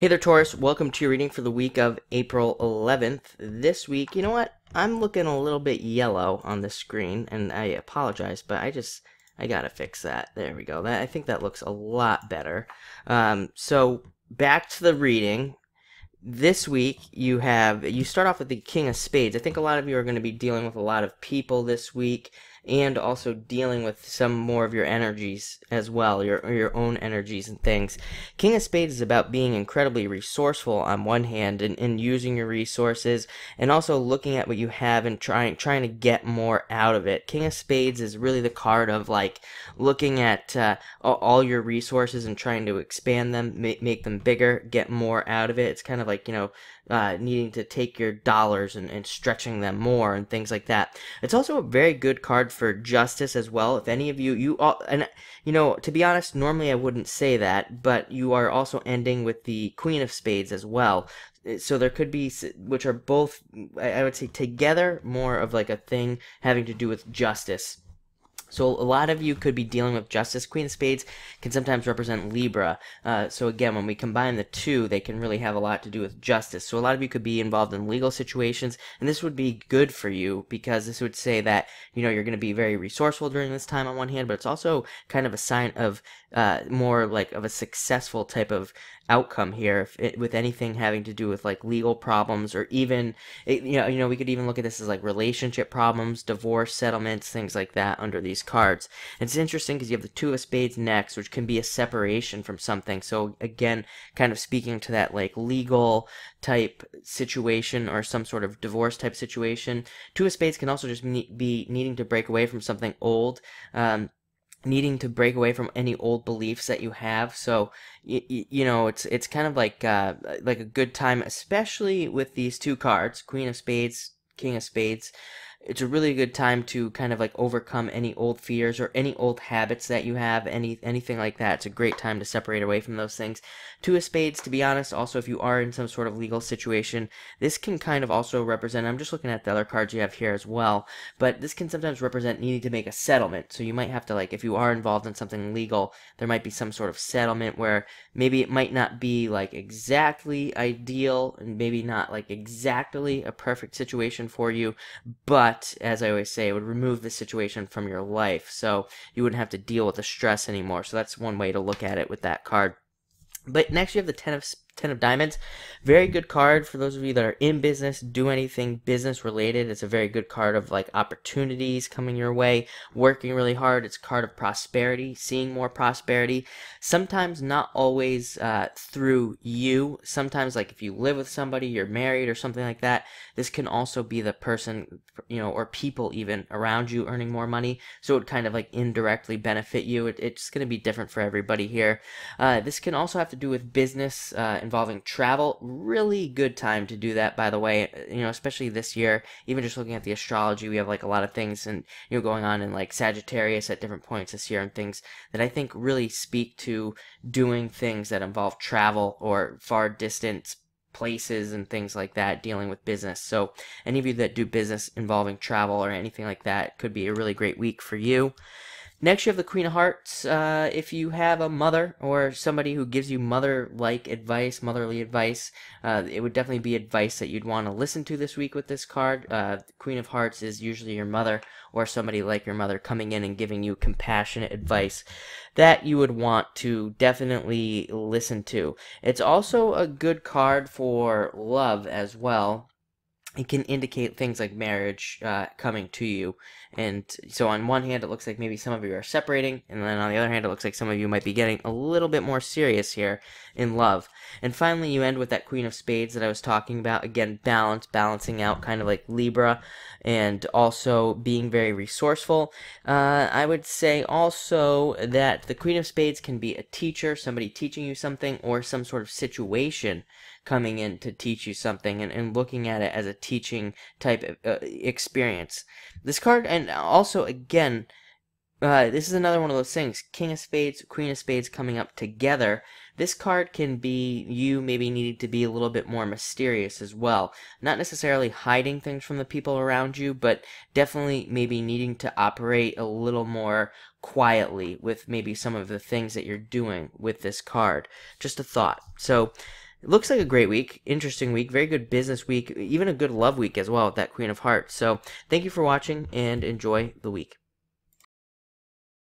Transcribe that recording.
Hey there, Taurus. Welcome to your reading for the week of April 11th. This week, you know what? I'm looking a little bit yellow on the screen, and I apologize, but I just, I gotta fix that. There we go. That, I think that looks a lot better. Um, so, back to the reading. This week, you have, you start off with the King of Spades. I think a lot of you are going to be dealing with a lot of people this week and also dealing with some more of your energies as well, your your own energies and things. King of Spades is about being incredibly resourceful on one hand and, and using your resources and also looking at what you have and trying trying to get more out of it. King of Spades is really the card of like looking at uh, all your resources and trying to expand them, make make them bigger, get more out of it. It's kind of like, you know, uh, needing to take your dollars and, and stretching them more and things like that. It's also a very good card for justice as well. If any of you, you all, and you know, to be honest, normally I wouldn't say that, but you are also ending with the Queen of Spades as well. So there could be, which are both, I would say, together more of like a thing having to do with justice so a lot of you could be dealing with Justice. Queen of Spades can sometimes represent Libra. Uh, so again, when we combine the two, they can really have a lot to do with justice. So a lot of you could be involved in legal situations, and this would be good for you because this would say that, you know, you're going to be very resourceful during this time on one hand, but it's also kind of a sign of uh, more like of a successful type of outcome here it, with anything having to do with like legal problems or even it, you know you know we could even look at this as like relationship problems divorce settlements things like that under these these cards. And it's interesting because you have the two of spades next, which can be a separation from something. So again, kind of speaking to that like legal type situation or some sort of divorce type situation. Two of spades can also just be needing to break away from something old. Um, needing to break away from any old beliefs that you have so you know it's it's kind of like uh like a good time especially with these two cards queen of spades king of spades it's a really good time to kind of like overcome any old fears or any old habits that you have, any anything like that. It's a great time to separate away from those things. Two of spades, to be honest, also if you are in some sort of legal situation, this can kind of also represent, I'm just looking at the other cards you have here as well, but this can sometimes represent needing to make a settlement. So you might have to like, if you are involved in something legal, there might be some sort of settlement where maybe it might not be like exactly ideal and maybe not like exactly a perfect situation for you, but but as I always say, it would remove the situation from your life, so you wouldn't have to deal with the stress anymore. So that's one way to look at it with that card. But next you have the Ten of Ten of Diamonds. Very good card for those of you that are in business, do anything business related. It's a very good card of like opportunities coming your way, working really hard. It's card of prosperity, seeing more prosperity. Sometimes not always uh, through you. Sometimes like if you live with somebody, you're married or something like that, this can also be the person, you know, or people even around you earning more money. So it would kind of like indirectly benefit you. It, it's going to be different for everybody here. Uh, this can also have to do with business uh, involving travel. Really good time to do that, by the way. You know, especially this year. Even just looking at the astrology, we have like a lot of things and you know going on in like Sagittarius at different points this year and things that I think really speak to doing things that involve travel or far distance places and things like that dealing with business. So any of you that do business involving travel or anything like that could be a really great week for you. Next, you have the Queen of Hearts. Uh, if you have a mother or somebody who gives you mother-like advice, motherly advice, uh, it would definitely be advice that you'd want to listen to this week with this card. Uh, Queen of Hearts is usually your mother or somebody like your mother coming in and giving you compassionate advice that you would want to definitely listen to. It's also a good card for love as well it can indicate things like marriage uh, coming to you. And so, on one hand, it looks like maybe some of you are separating, and then on the other hand, it looks like some of you might be getting a little bit more serious here in love. And finally, you end with that Queen of Spades that I was talking about. Again, balance, balancing out, kind of like Libra, and also being very resourceful. Uh, I would say also that the Queen of Spades can be a teacher, somebody teaching you something, or some sort of situation coming in to teach you something and, and looking at it as a teaching type of, uh, experience. This card, and also again, uh, this is another one of those things King of Spades, Queen of Spades coming up together. This card can be you maybe needing to be a little bit more mysterious as well. Not necessarily hiding things from the people around you, but definitely maybe needing to operate a little more quietly with maybe some of the things that you're doing with this card. Just a thought. So, it looks like a great week, interesting week, very good business week, even a good love week as well with that Queen of Hearts. So thank you for watching and enjoy the week.